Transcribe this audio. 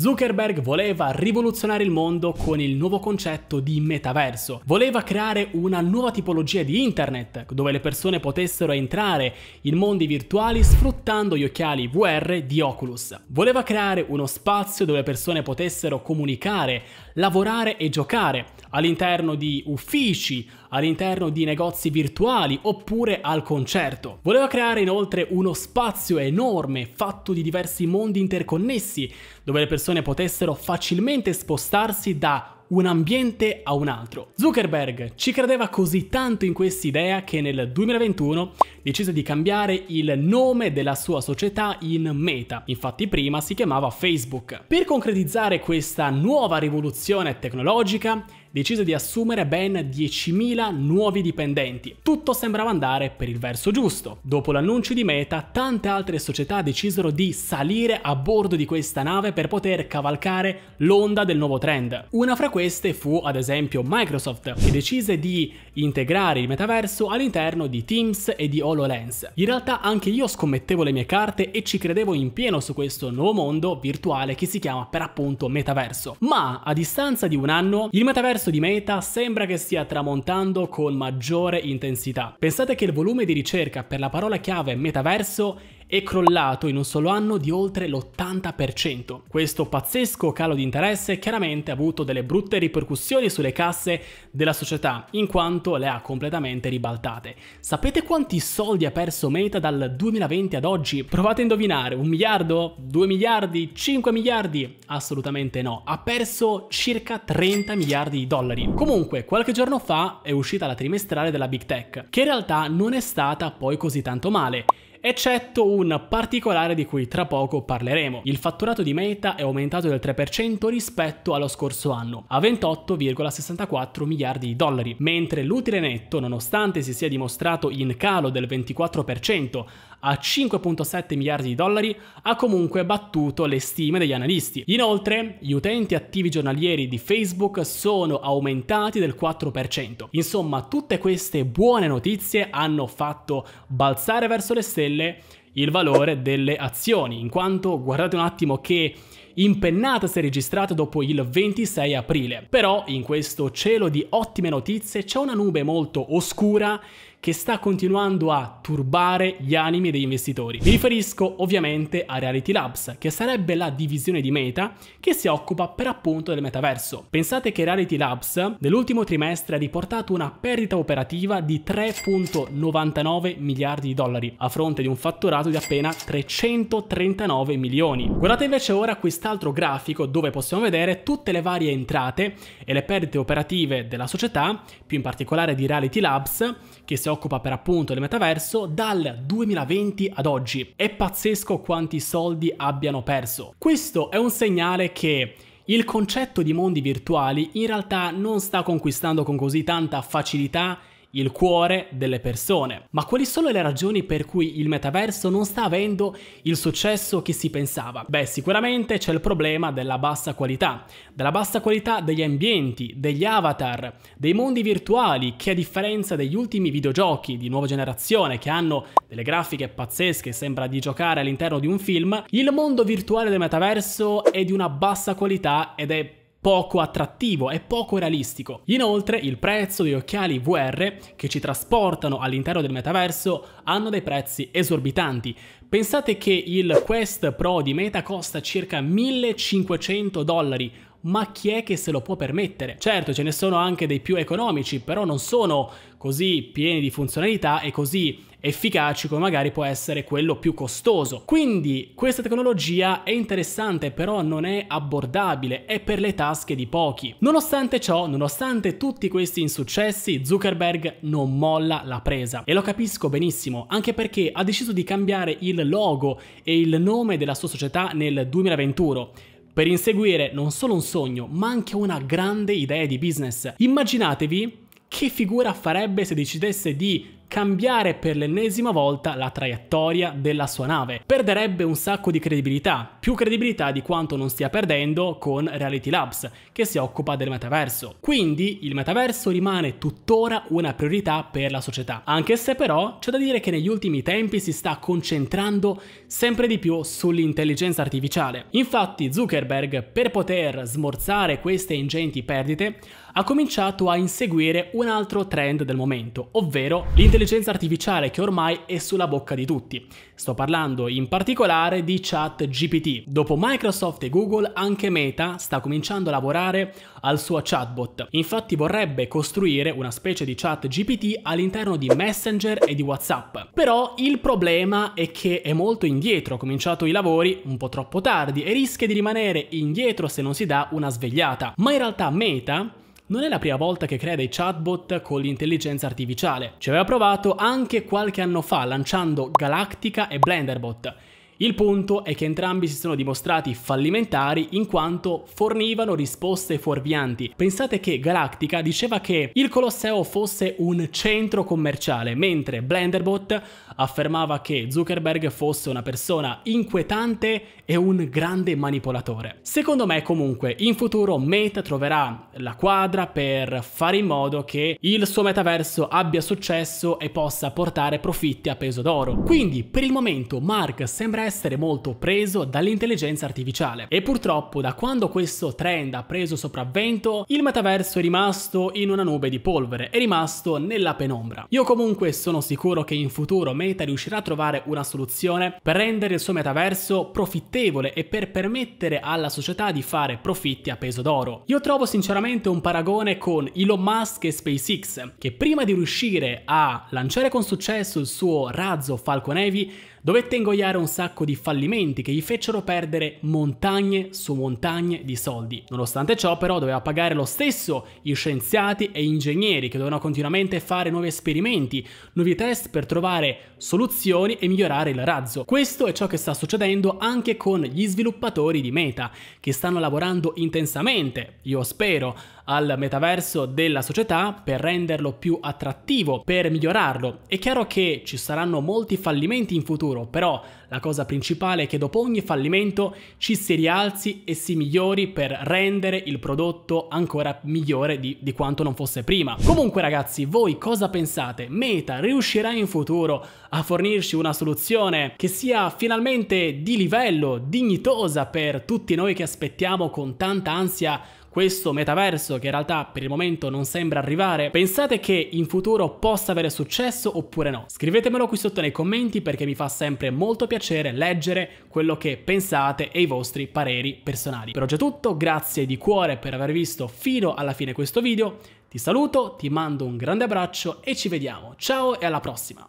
Zuckerberg voleva rivoluzionare il mondo con il nuovo concetto di metaverso. Voleva creare una nuova tipologia di internet dove le persone potessero entrare in mondi virtuali sfruttando gli occhiali VR di Oculus. Voleva creare uno spazio dove le persone potessero comunicare lavorare e giocare all'interno di uffici, all'interno di negozi virtuali oppure al concerto. Voleva creare inoltre uno spazio enorme fatto di diversi mondi interconnessi dove le persone potessero facilmente spostarsi da un ambiente a un altro. Zuckerberg ci credeva così tanto in quest'idea che nel 2021 decise di cambiare il nome della sua società in Meta, infatti prima si chiamava Facebook. Per concretizzare questa nuova rivoluzione tecnologica, decise di assumere ben 10.000 nuovi dipendenti. Tutto sembrava andare per il verso giusto. Dopo l'annuncio di Meta, tante altre società decisero di salire a bordo di questa nave per poter cavalcare l'onda del nuovo trend. Una fra queste fu ad esempio Microsoft, che decise di integrare il metaverso all'interno di Teams e di HoloLens. In realtà anche io scommettevo le mie carte e ci credevo in pieno su questo nuovo mondo virtuale che si chiama per appunto metaverso. Ma a distanza di un anno il metaverso l'universo di Meta sembra che stia tramontando con maggiore intensità. Pensate che il volume di ricerca per la parola chiave metaverso è crollato in un solo anno di oltre l'80%. Questo pazzesco calo di interesse chiaramente ha avuto delle brutte ripercussioni sulle casse della società, in quanto le ha completamente ribaltate. Sapete quanti soldi ha perso Meta dal 2020 ad oggi? Provate a indovinare, un miliardo? Due miliardi? Cinque miliardi? Assolutamente no, ha perso circa 30 miliardi di dollari. Comunque, qualche giorno fa è uscita la trimestrale della Big Tech, che in realtà non è stata poi così tanto male eccetto un particolare di cui tra poco parleremo. Il fatturato di Meta è aumentato del 3% rispetto allo scorso anno, a 28,64 miliardi di dollari, mentre l'utile netto, nonostante si sia dimostrato in calo del 24%, a 5.7 miliardi di dollari, ha comunque battuto le stime degli analisti. Inoltre, gli utenti attivi giornalieri di Facebook sono aumentati del 4%. Insomma, tutte queste buone notizie hanno fatto balzare verso le stelle il valore delle azioni, in quanto guardate un attimo che impennata si è registrata dopo il 26 aprile. Però in questo cielo di ottime notizie c'è una nube molto oscura che sta continuando a turbare gli animi degli investitori. Mi riferisco ovviamente a Reality Labs, che sarebbe la divisione di Meta che si occupa per appunto del metaverso. Pensate che Reality Labs nell'ultimo trimestre ha riportato una perdita operativa di 3.99 miliardi di dollari a fronte di un fatturato di appena 339 milioni. Guardate invece ora quest'altro grafico dove possiamo vedere tutte le varie entrate e le perdite operative della società, più in particolare di Reality Labs, che si occupa per appunto del metaverso dal 2020 ad oggi. È pazzesco quanti soldi abbiano perso. Questo è un segnale che il concetto di mondi virtuali in realtà non sta conquistando con così tanta facilità il cuore delle persone. Ma quali sono le ragioni per cui il metaverso non sta avendo il successo che si pensava? Beh, sicuramente c'è il problema della bassa qualità, della bassa qualità degli ambienti, degli avatar, dei mondi virtuali che a differenza degli ultimi videogiochi di nuova generazione che hanno delle grafiche pazzesche, sembra di giocare all'interno di un film, il mondo virtuale del metaverso è di una bassa qualità ed è poco attrattivo e poco realistico. Inoltre il prezzo degli occhiali VR che ci trasportano all'interno del metaverso hanno dei prezzi esorbitanti. Pensate che il Quest Pro di Meta costa circa 1500 dollari, ma chi è che se lo può permettere? Certo, ce ne sono anche dei più economici, però non sono così pieni di funzionalità e così efficaci come magari può essere quello più costoso. Quindi questa tecnologia è interessante però non è abbordabile, è per le tasche di pochi. Nonostante ciò, nonostante tutti questi insuccessi, Zuckerberg non molla la presa e lo capisco benissimo anche perché ha deciso di cambiare il logo e il nome della sua società nel 2021 per inseguire non solo un sogno, ma anche una grande idea di business. Immaginatevi che figura farebbe se decidesse di cambiare per l'ennesima volta la traiettoria della sua nave. Perderebbe un sacco di credibilità, più credibilità di quanto non stia perdendo con Reality Labs, che si occupa del metaverso. Quindi il metaverso rimane tuttora una priorità per la società, anche se però c'è da dire che negli ultimi tempi si sta concentrando sempre di più sull'intelligenza artificiale. Infatti Zuckerberg, per poter smorzare queste ingenti perdite, ha cominciato a inseguire un altro trend del momento, ovvero l'intelligenza intelligenza artificiale che ormai è sulla bocca di tutti. Sto parlando in particolare di ChatGPT. Dopo Microsoft e Google, anche Meta sta cominciando a lavorare al suo chatbot. Infatti vorrebbe costruire una specie di ChatGPT all'interno di Messenger e di WhatsApp. Però il problema è che è molto indietro, ha cominciato i lavori un po' troppo tardi e rischia di rimanere indietro se non si dà una svegliata. Ma in realtà Meta non è la prima volta che crea dei chatbot con l'intelligenza artificiale. Ci aveva provato anche qualche anno fa lanciando Galactica e Blenderbot il punto è che entrambi si sono dimostrati fallimentari in quanto fornivano risposte fuorvianti. Pensate che Galactica diceva che il Colosseo fosse un centro commerciale, mentre Blenderbot affermava che Zuckerberg fosse una persona inquietante e un grande manipolatore. Secondo me comunque in futuro Meta troverà la quadra per fare in modo che il suo metaverso abbia successo e possa portare profitti a peso d'oro. Quindi per il momento Mark sembra essere essere molto preso dall'intelligenza artificiale. E purtroppo da quando questo trend ha preso sopravvento, il metaverso è rimasto in una nube di polvere, è rimasto nella penombra. Io comunque sono sicuro che in futuro Meta riuscirà a trovare una soluzione per rendere il suo metaverso profittevole e per permettere alla società di fare profitti a peso d'oro. Io trovo sinceramente un paragone con Elon Musk e SpaceX, che prima di riuscire a lanciare con successo il suo razzo Falcon Heavy Dovette ingoiare un sacco di fallimenti che gli fecero perdere montagne su montagne di soldi. Nonostante ciò però doveva pagare lo stesso gli scienziati e ingegneri che dovevano continuamente fare nuovi esperimenti, nuovi test per trovare soluzioni e migliorare il razzo. Questo è ciò che sta succedendo anche con gli sviluppatori di Meta, che stanno lavorando intensamente, io spero, al metaverso della società per renderlo più attrattivo, per migliorarlo. È chiaro che ci saranno molti fallimenti in futuro, però la cosa principale è che dopo ogni fallimento ci si rialzi e si migliori per rendere il prodotto ancora migliore di, di quanto non fosse prima. Comunque ragazzi, voi cosa pensate? Meta riuscirà in futuro a fornirci una soluzione che sia finalmente di livello, dignitosa per tutti noi che aspettiamo con tanta ansia questo metaverso che in realtà per il momento non sembra arrivare, pensate che in futuro possa avere successo oppure no? Scrivetemelo qui sotto nei commenti perché mi fa sempre molto piacere leggere quello che pensate e i vostri pareri personali. Per oggi è tutto, grazie di cuore per aver visto fino alla fine questo video, ti saluto, ti mando un grande abbraccio e ci vediamo. Ciao e alla prossima!